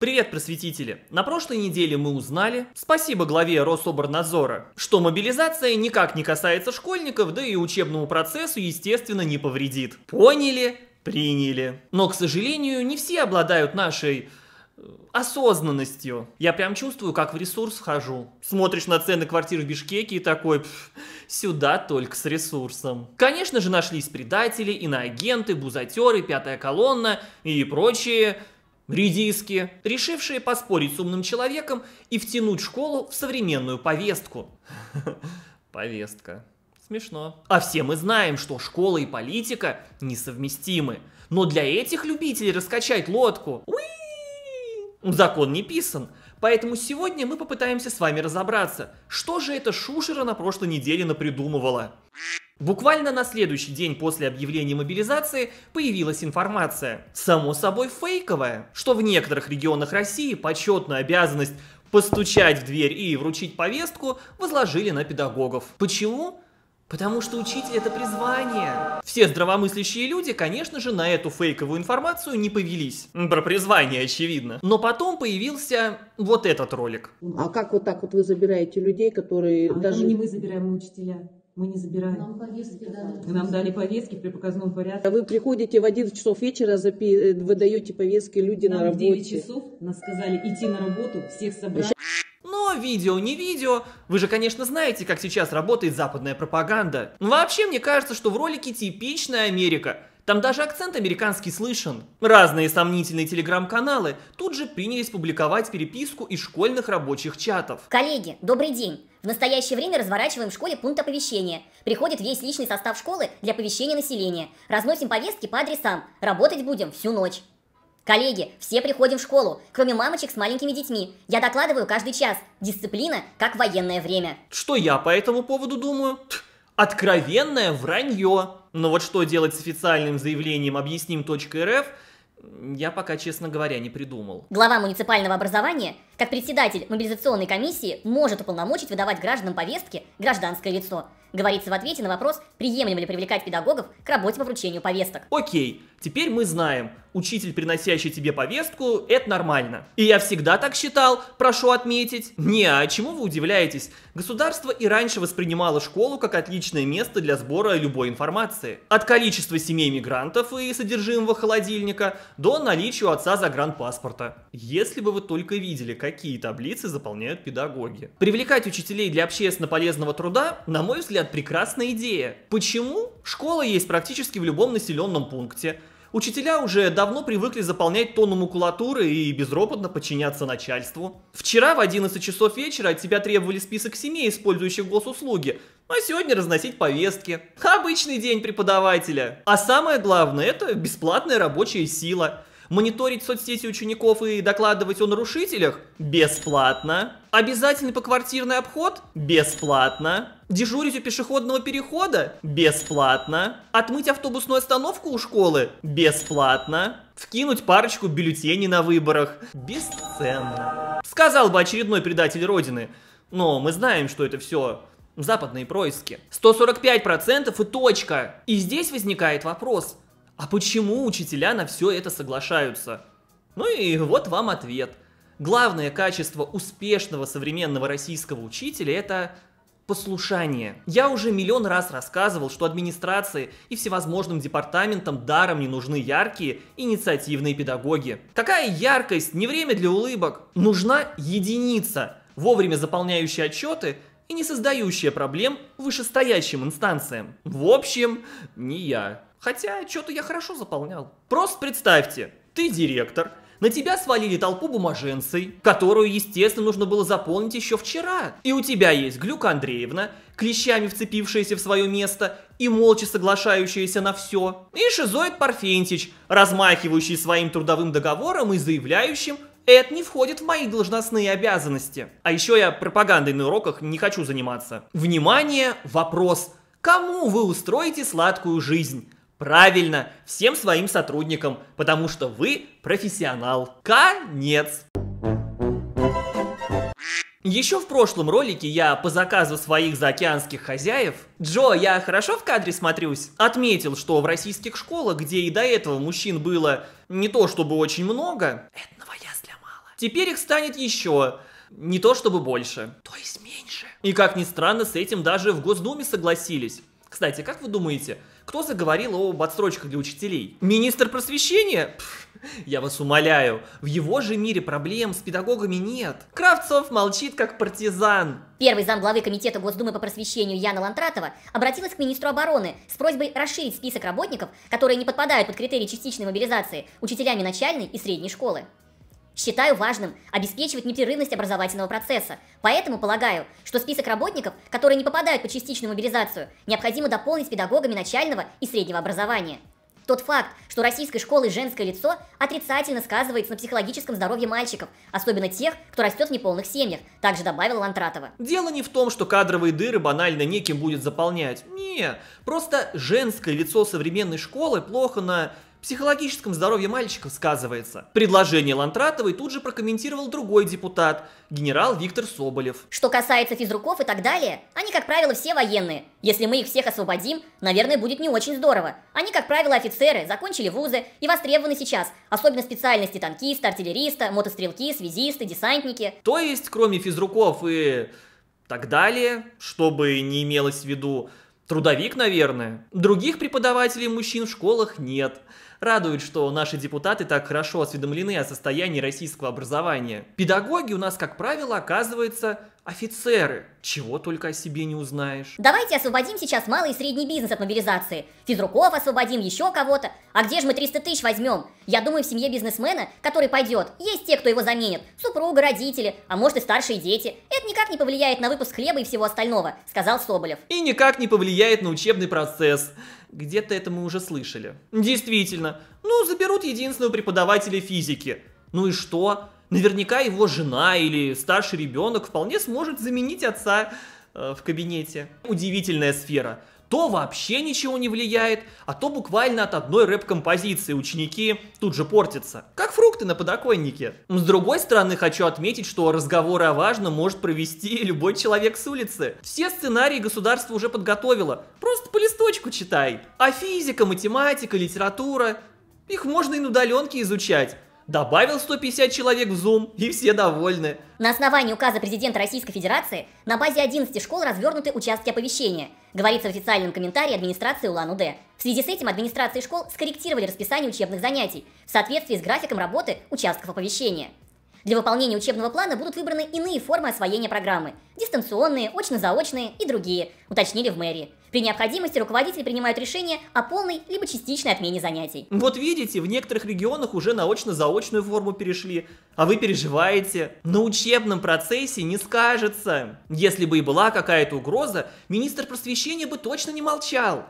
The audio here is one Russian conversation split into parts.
Привет, просветители! На прошлой неделе мы узнали, спасибо главе Рособорнадзора, что мобилизация никак не касается школьников, да и учебному процессу, естественно, не повредит. Поняли? Приняли. Но, к сожалению, не все обладают нашей э, осознанностью. Я прям чувствую, как в ресурс хожу, Смотришь на цены квартир в Бишкеке и такой, сюда только с ресурсом. Конечно же нашлись предатели, иноагенты, бузатеры, пятая колонна и прочие Редиски, решившие поспорить с умным человеком и втянуть школу в современную повестку. Повестка. Смешно. А все мы знаем, что школа и политика несовместимы. Но для этих любителей раскачать лодку закон не писан. Поэтому сегодня мы попытаемся с вами разобраться, что же эта шушера на прошлой неделе напридумывала. Буквально на следующий день после объявления мобилизации появилась информация, само собой фейковая, что в некоторых регионах России почетную обязанность постучать в дверь и вручить повестку возложили на педагогов. Почему? Потому что учитель это призвание. Все здравомыслящие люди, конечно же, на эту фейковую информацию не повелись. Про призвание, очевидно. Но потом появился вот этот ролик. А как вот так вот вы забираете людей, которые... А даже... не мы забираем учителя мы не забираем. Нам повестки дали. Вы нам дали повестки в припоказном порядке. А вы приходите в 11 часов вечера, запи... Э, выдаете повестки, люди нам на работе. в 9 часов нас сказали идти на работу, всех собрать. Но видео не видео. Вы же, конечно, знаете, как сейчас работает западная пропаганда. Вообще, мне кажется, что в ролике типичная Америка. Там даже акцент американский слышен. Разные сомнительные телеграм-каналы тут же принялись публиковать переписку из школьных рабочих чатов. Коллеги, добрый день. В настоящее время разворачиваем в школе пункт оповещения. Приходит весь личный состав школы для оповещения населения. Разносим повестки по адресам. Работать будем всю ночь. Коллеги, все приходим в школу, кроме мамочек с маленькими детьми. Я докладываю каждый час. Дисциплина, как военное время. Что я по этому поводу думаю? Ть, откровенное вранье. Но вот что делать с официальным заявлением объясним.рф, я пока, честно говоря, не придумал. Глава муниципального образования – как председатель мобилизационной комиссии может уполномочить выдавать гражданам повестки гражданское лицо. Говорится в ответе на вопрос, приемлемо ли привлекать педагогов к работе по вручению повесток. Окей, теперь мы знаем, учитель, приносящий тебе повестку, это нормально. И я всегда так считал, прошу отметить. Не, а чему вы удивляетесь? Государство и раньше воспринимало школу как отличное место для сбора любой информации. От количества семей мигрантов и содержимого холодильника до наличия отца загранпаспорта. Если бы вы только видели, как какие таблицы заполняют педагоги. Привлекать учителей для общественно полезного труда, на мой взгляд, прекрасная идея. Почему? Школа есть практически в любом населенном пункте. Учителя уже давно привыкли заполнять тонну макулатуры и безропотно подчиняться начальству. Вчера в 11 часов вечера от тебя требовали список семей, использующих госуслуги, а сегодня разносить повестки. Обычный день преподавателя. А самое главное, это бесплатная рабочая сила. Мониторить соцсети учеников и докладывать о нарушителях? Бесплатно. Обязательный поквартирный обход? Бесплатно. Дежурить у пешеходного перехода? Бесплатно. Отмыть автобусную остановку у школы? Бесплатно. Вкинуть парочку бюллетеней на выборах? Бесценно. Сказал бы очередной предатель Родины. Но мы знаем, что это все западные происки. 145% и точка. И здесь возникает вопрос – а почему учителя на все это соглашаются? Ну и вот вам ответ. Главное качество успешного современного российского учителя – это послушание. Я уже миллион раз рассказывал, что администрации и всевозможным департаментам даром не нужны яркие, инициативные педагоги. Какая яркость, не время для улыбок. Нужна единица, вовремя заполняющая отчеты и не создающая проблем вышестоящим инстанциям. В общем, не я. Хотя, что-то я хорошо заполнял. Просто представьте, ты директор, на тебя свалили толпу бумаженцей, которую, естественно, нужно было заполнить еще вчера. И у тебя есть Глюк Андреевна, клещами вцепившаяся в свое место и молча соглашающаяся на все. И шизоид Парфентич, размахивающий своим трудовым договором и заявляющим, это не входит в мои должностные обязанности. А еще я пропагандой на уроках не хочу заниматься. Внимание, вопрос. Кому вы устроите сладкую жизнь? Правильно, всем своим сотрудникам, потому что вы профессионал. Конец. Еще в прошлом ролике я по заказу своих заокеанских хозяев «Джо, я хорошо в кадре смотрюсь?» отметил, что в российских школах, где и до этого мужчин было не то чтобы очень много, это новоязля мало, теперь их станет еще не то чтобы больше. То есть меньше. И как ни странно, с этим даже в Госдуме согласились. Кстати, как вы думаете, кто заговорил об отсрочках для учителей? Министр просвещения? я вас умоляю, в его же мире проблем с педагогами нет. Кравцов молчит как партизан. Первый зам главы Комитета Госдумы по просвещению Яна Лантратова обратилась к министру обороны с просьбой расширить список работников, которые не подпадают под критерии частичной мобилизации, учителями начальной и средней школы. Считаю важным обеспечивать непрерывность образовательного процесса, поэтому полагаю, что список работников, которые не попадают по частичную мобилизацию, необходимо дополнить педагогами начального и среднего образования. Тот факт, что российской школы женское лицо отрицательно сказывается на психологическом здоровье мальчиков, особенно тех, кто растет в неполных семьях, также добавила Лантратова. Дело не в том, что кадровые дыры банально неким будет заполнять. Не, просто женское лицо современной школы плохо на психологическом здоровье мальчиков сказывается. Предложение Лантратовой тут же прокомментировал другой депутат, генерал Виктор Соболев. Что касается физруков и так далее, они, как правило, все военные. Если мы их всех освободим, наверное, будет не очень здорово. Они, как правило, офицеры, закончили вузы и востребованы сейчас, особенно специальности танкиста, артиллериста, мотострелки, связисты, десантники. То есть, кроме физруков и так далее, чтобы не имелось в виду, Трудовик, наверное. Других преподавателей мужчин в школах нет. Радует, что наши депутаты так хорошо осведомлены о состоянии российского образования. Педагоги у нас, как правило, оказываются офицеры. Чего только о себе не узнаешь. Давайте освободим сейчас малый и средний бизнес от мобилизации. Физруков освободим, еще кого-то. А где же мы 300 тысяч возьмем? Я думаю, в семье бизнесмена, который пойдет, есть те, кто его заменит. Супруга, родители, а может и старшие дети. Это никак не повлияет на выпуск хлеба и всего остального, сказал Соболев. И никак не повлияет на учебный процесс где-то это мы уже слышали. Действительно, ну заберут единственного преподавателя физики. Ну и что? Наверняка его жена или старший ребенок вполне сможет заменить отца э, в кабинете. Удивительная сфера то вообще ничего не влияет, а то буквально от одной рэп-композиции ученики тут же портятся. Как фрукты на подоконнике. С другой стороны, хочу отметить, что разговоры о важном может провести любой человек с улицы. Все сценарии государство уже подготовило, просто по листочку читай. А физика, математика, литература, их можно и на удаленке изучать добавил 150 человек в Zoom, и все довольны. На основании указа президента Российской Федерации на базе 11 школ развернуты участки оповещения, говорится в официальном комментарии администрации Улан-Удэ. В связи с этим администрации школ скорректировали расписание учебных занятий в соответствии с графиком работы участков оповещения. Для выполнения учебного плана будут выбраны иные формы освоения программы – дистанционные, очно-заочные и другие, уточнили в мэрии. При необходимости руководители принимают решение о полной либо частичной отмене занятий. Вот видите, в некоторых регионах уже наочно-заочную форму перешли, а вы переживаете. На учебном процессе не скажется. Если бы и была какая-то угроза, министр просвещения бы точно не молчал.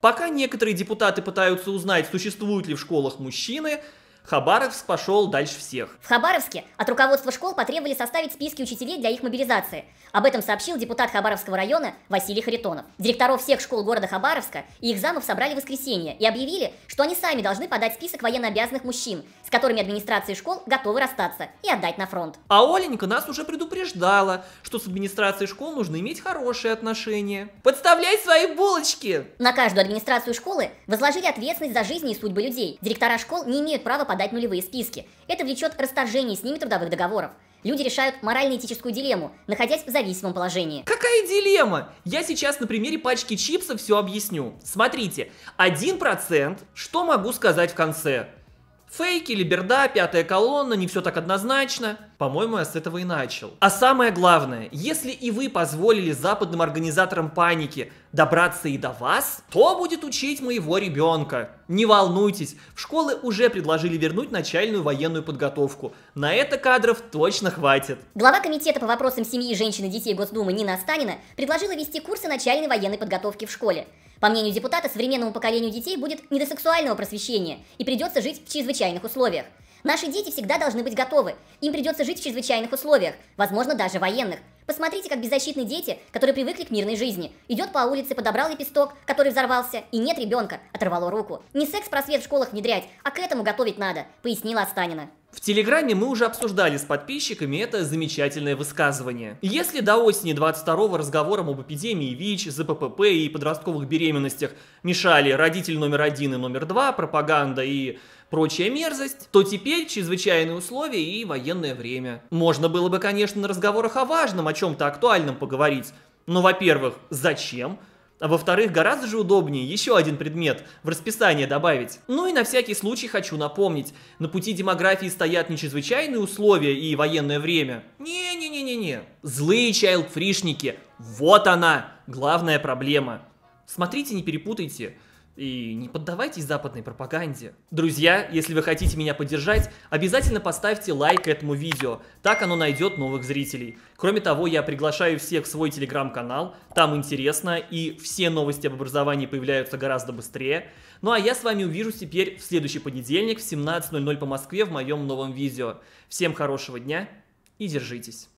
Пока некоторые депутаты пытаются узнать, существуют ли в школах мужчины, Хабаровск пошел дальше всех. В Хабаровске от руководства школ потребовали составить списки учителей для их мобилизации. Об этом сообщил депутат Хабаровского района Василий Харитонов. Директоров всех школ города Хабаровска и их замов собрали в воскресенье и объявили, что они сами должны подать список военнообязанных мужчин, с которыми администрации школ готовы расстаться и отдать на фронт. А Оленька нас уже предупреждала, что с администрацией школ нужно иметь хорошие отношения. Подставляй свои булочки! На каждую администрацию школы возложили ответственность за жизни и судьбы людей. Директора школ не имеют права подать подать нулевые списки. Это влечет расторжение с ними трудовых договоров. Люди решают морально-этическую дилемму, находясь в зависимом положении. Какая дилемма? Я сейчас на примере пачки чипсов все объясню. Смотрите, 1%, что могу сказать в конце? Фейки, либерда, пятая колонна, не все так однозначно. По-моему, я с этого и начал. А самое главное, если и вы позволили западным организаторам паники добраться и до вас, то будет учить моего ребенка. Не волнуйтесь, в школы уже предложили вернуть начальную военную подготовку. На это кадров точно хватит. Глава комитета по вопросам семьи, женщин и детей Госдумы Нина Останина предложила вести курсы начальной военной подготовки в школе. По мнению депутата, современному поколению детей будет не до сексуального просвещения и придется жить в чрезвычайных условиях. Наши дети всегда должны быть готовы. Им придется жить в чрезвычайных условиях, возможно, даже военных. Посмотрите, как беззащитные дети, которые привыкли к мирной жизни. Идет по улице, подобрал лепесток, который взорвался, и нет ребенка, оторвало руку. Не секс-просвет в школах внедрять, а к этому готовить надо, пояснила Астанина. В Телеграме мы уже обсуждали с подписчиками это замечательное высказывание. Если до осени 22-го разговорам об эпидемии ВИЧ, ЗППП и подростковых беременностях мешали родитель номер один и номер два, пропаганда и прочая мерзость, то теперь чрезвычайные условия и военное время. Можно было бы, конечно, на разговорах о важном, о чем-то актуальном поговорить. Но, во-первых, зачем? А во-вторых, гораздо же удобнее еще один предмет в расписание добавить. Ну и на всякий случай хочу напомнить, на пути демографии стоят не чрезвычайные условия и военное время. Не-не-не-не-не. Злые чайлдфришники. Вот она, главная проблема. Смотрите, не перепутайте. И не поддавайтесь западной пропаганде. Друзья, если вы хотите меня поддержать, обязательно поставьте лайк этому видео, так оно найдет новых зрителей. Кроме того, я приглашаю всех в свой телеграм-канал, там интересно и все новости об образовании появляются гораздо быстрее. Ну а я с вами увижу теперь в следующий понедельник в 17.00 по Москве в моем новом видео. Всем хорошего дня и держитесь.